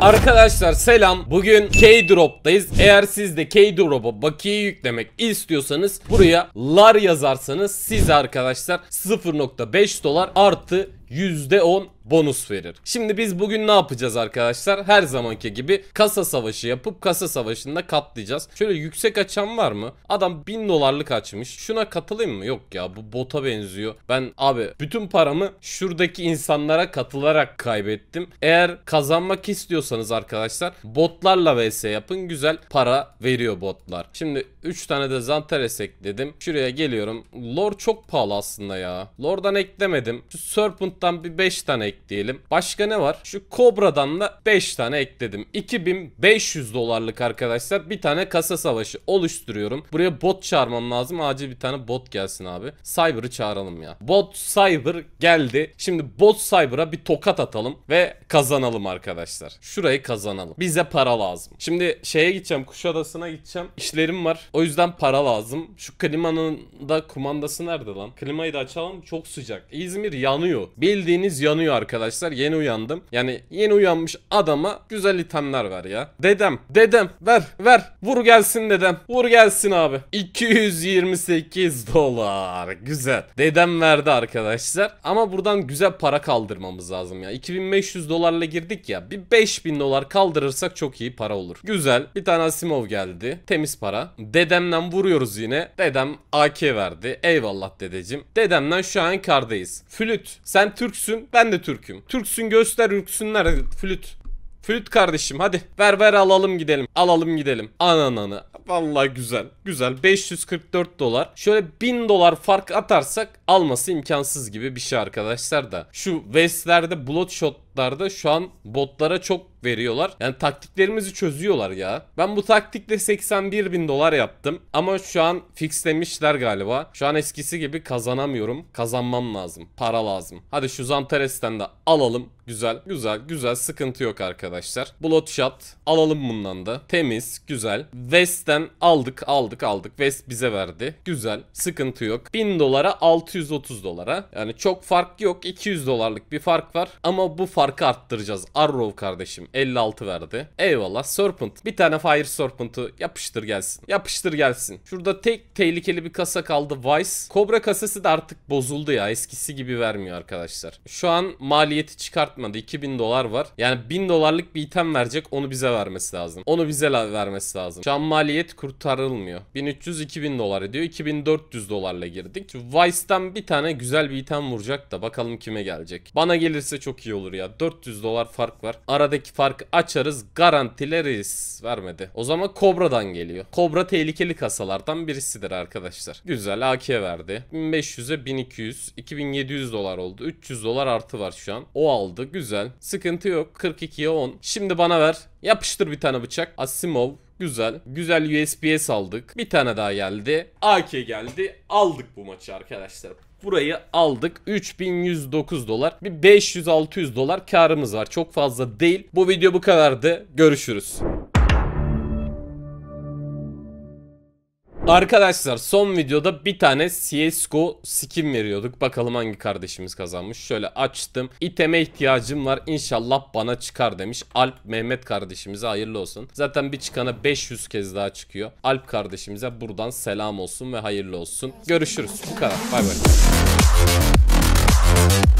Arkadaşlar selam. Bugün K-Drop'tayız. Eğer siz de K-Drop'a bakiye yüklemek istiyorsanız buraya lar yazarsanız size arkadaşlar 0.5 dolar artı %10 bonus verir. Şimdi biz bugün ne yapacağız arkadaşlar? Her zamanki gibi kasa savaşı yapıp kasa savaşında katlayacağız. Şöyle yüksek açan var mı? Adam 1000 dolarlık açmış. Şuna katılayım mı? Yok ya bu bota benziyor. Ben abi bütün paramı şuradaki insanlara katılarak kaybettim. Eğer kazanmak istiyorsanız arkadaşlar botlarla vs yapın. Güzel para veriyor botlar. Şimdi 3 tane de Zantares ekledim. Şuraya geliyorum. Lore çok pahalı aslında ya. Lore'dan eklemedim. Şu Serpent'tan bir 5 tane ekleyelim. Başka ne var? Şu Cobra'dan da 5 tane ekledim. 2500 dolarlık arkadaşlar bir tane kasa savaşı oluşturuyorum. Buraya bot çağırmam lazım. Acil bir tane bot gelsin abi. Cyber'ı çağıralım ya. Bot Cyber geldi. Şimdi bot Cyber'a bir tokat atalım ve kazanalım arkadaşlar. Şurayı kazanalım. Bize para lazım. Şimdi şeye gideceğim. Kuşadası'na gideceğim. İşlerim var. O yüzden para lazım. Şu klimanın da kumandası nerede lan? Klimayı da açalım. Çok sıcak. İzmir yanıyor. Bildiğiniz yanıyor arkadaşlar arkadaşlar yeni uyandım. Yani yeni uyanmış adama güzel itemler var ya. Dedem dedem ver ver vur gelsin dedem vur gelsin abi. 228 dolar güzel. Dedem verdi arkadaşlar ama buradan güzel para kaldırmamız lazım ya. 2500 dolarla girdik ya bir 5000 dolar kaldırırsak çok iyi para olur. Güzel bir tane Asimov geldi temiz para. Dedemden vuruyoruz yine. Dedem AK verdi. Eyvallah dedeciğim. Dedemden şu an kardayız. Flüt sen Türksün ben de Türk Türk'üm. Türksün göster ürksünler flüt. Flüt kardeşim hadi ver ver alalım gidelim. Alalım gidelim. Anananı. Vallahi güzel. Güzel. 544 dolar. Şöyle 1000 dolar fark atarsak alması imkansız gibi bir şey arkadaşlar da. Şu West'lerde Bloodshot botlarda şu an botlara çok veriyorlar. Yani taktiklerimizi çözüyorlar ya. Ben bu taktikle 81 bin dolar yaptım. Ama şu an fixlemişler galiba. Şu an eskisi gibi kazanamıyorum. Kazanmam lazım. Para lazım. Hadi şu Zantares'ten de alalım. Güzel, güzel, güzel. Sıkıntı yok arkadaşlar. Bloodshot alalım bundan da. Temiz, güzel. West'ten aldık, aldık, aldık. West bize verdi. Güzel, sıkıntı yok. 1000 dolara 630 dolara. Yani çok fark yok. 200 dolarlık bir fark var. Ama bu fark farkı arttıracağız. Arrow kardeşim 56 verdi. Eyvallah Serpent. Bir tane Fire Serpent'ı yapıştır gelsin. Yapıştır gelsin. Şurada tek tehlikeli bir kasa kaldı Vice. Cobra kasası da artık bozuldu ya. Eskisi gibi vermiyor arkadaşlar. Şu an maliyeti çıkartmadı. 2000 dolar var. Yani 1000 dolarlık bir item verecek. Onu bize vermesi lazım. Onu bize vermesi lazım. Şu an maliyet kurtarılmıyor. 1300-2000 dolar ediyor. 2400 dolarla girdik. Vice'den bir tane güzel bir item vuracak da bakalım kime gelecek. Bana gelirse çok iyi olur ya. 400 dolar fark var. Aradaki farkı açarız garantileriz. Vermedi. O zaman Kobra'dan geliyor. Kobra tehlikeli kasalardan birisidir arkadaşlar. Güzel AK verdi. 1500'e 1200 2700 dolar oldu. 300 dolar artı var şu an. O aldı. Güzel. Sıkıntı yok. 42'ye 10. Şimdi bana ver. Yapıştır bir tane bıçak. Asimov Güzel. Güzel USB'ye saldık. Bir tane daha geldi. AK geldi. Aldık bu maçı arkadaşlar. Burayı aldık. 3109 dolar. Bir 500-600 dolar karımız var. Çok fazla değil. Bu video bu kadardı. Görüşürüz. Arkadaşlar son videoda bir tane CSGO skin veriyorduk. Bakalım hangi kardeşimiz kazanmış. Şöyle açtım. İteme ihtiyacım var. İnşallah bana çıkar demiş. Alp Mehmet kardeşimize hayırlı olsun. Zaten bir çıkana 500 kez daha çıkıyor. Alp kardeşimize buradan selam olsun ve hayırlı olsun. Görüşürüz. Bu kadar. Bay bay.